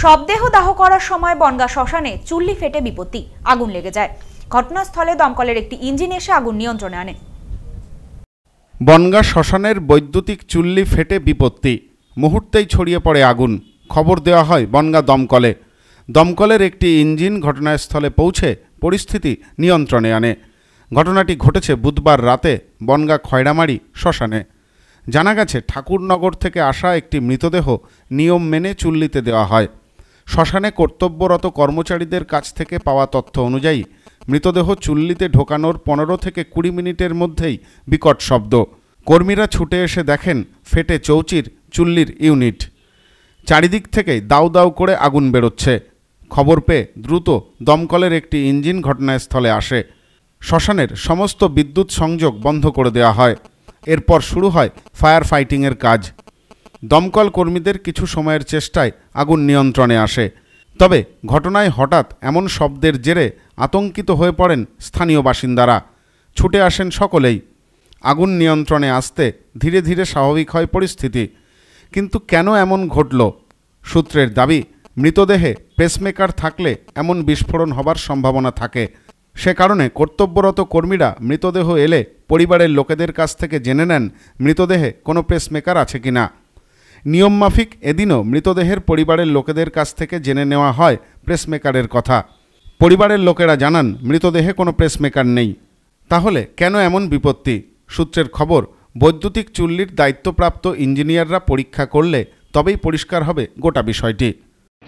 শবদেহ দাহ করার সময় বনগা শ্মশানে চুল্লি ফেটে বিপত্তি আগুন লেগে যায় ঘটনাস্থলে দমকলের একটি ইঞ্জিন এসে আগুন নিয়ন্ত্রণে আনে বনগা শ্মশানের বৈদ্যুতিক চুল্লি ফেটে বিপত্তি মুহূর্তেই ছড়িয়ে পড়ে আগুন খবর দেওয়া হয় বনগা দমকলে দমকলের একটি ইঞ্জিন ঘটনাস্থলে পৌঁছে পরিস্থিতি নিয়ন্ত্রণে আনে ঘটনাটি ঘটেছে বুধবার রাতে বনগা খয়রামারি শ্মশানে জানা গেছে ঠাকুরনগর থেকে আসা একটি মৃতদেহ নিয়ম মেনে চুল্লিতে দেওয়া হয় শ্মশানে কর্তব্যরত কর্মচারীদের কাছ থেকে পাওয়া তথ্য অনুযায়ী মৃতদেহ চুল্লিতে ঢোকানোর পনেরো থেকে কুড়ি মিনিটের মধ্যেই বিকট শব্দ কর্মীরা ছুটে এসে দেখেন ফেটে চৌচির চুল্লির ইউনিট চারিদিক থেকে দাউ দাউ করে আগুন বেরোচ্ছে খবর পেয়ে দ্রুত দমকলের একটি ইঞ্জিন ঘটনাস্থলে আসে শ্মশানের সমস্ত বিদ্যুৎ সংযোগ বন্ধ করে দেওয়া হয় এরপর শুরু হয় ফায়ার ফাইটিংয়ের কাজ দমকল কর্মীদের কিছু সময়ের চেষ্টায় আগুন নিয়ন্ত্রণে আসে তবে ঘটনায় হঠাৎ এমন শব্দের জেরে আতঙ্কিত হয়ে পড়েন স্থানীয় বাসিন্দারা ছুটে আসেন সকলেই আগুন নিয়ন্ত্রণে আসতে ধীরে ধীরে স্বাভাবিক হয় পরিস্থিতি কিন্তু কেন এমন ঘটল সূত্রের দাবি মৃতদেহে পেসমেকার থাকলে এমন বিস্ফোরণ হবার সম্ভাবনা থাকে সে কারণে কর্তব্যরত কর্মীরা মৃতদেহ এলে পরিবারের লোকেদের কাছ থেকে জেনে নেন মৃতদেহে কোনো প্রেসমেকার আছে কি না নিয়মমাফিক এদিনও মৃতদেহের পরিবারের লোকেদের কাছ থেকে জেনে নেওয়া হয় প্রেসমেকারের কথা পরিবারের লোকেরা জানান মৃতদেহে কোনো প্রেসমেকার নেই তাহলে কেন এমন বিপত্তি সূত্রের খবর বৈদ্যুতিক চুল্লির দায়িত্বপ্রাপ্ত ইঞ্জিনিয়াররা পরীক্ষা করলে তবেই পরিষ্কার হবে গোটা বিষয়টি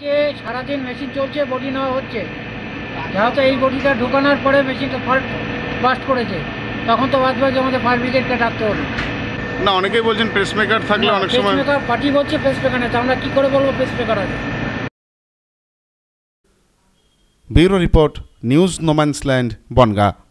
যে সারাদিন মেশিন চলছে বডি নেওয়া হচ্ছে যেহেতু এই বটিটা ঢোকানোর পরে বেশি তো ফার্স্ট বাস্ট করেছে তখন তো বাদ যে আমাদের ফার্স্ট ব্রিগেডকে ডাকতে হবে না অনেকেই বলছেন পেসমেকার থাকলে অনেক সময় পেসমেকার পার্টি বলছে পেসমেকার আছে আমরা কি করে বলবো পেসমেকার আছে bureau report news no man's land Bongaon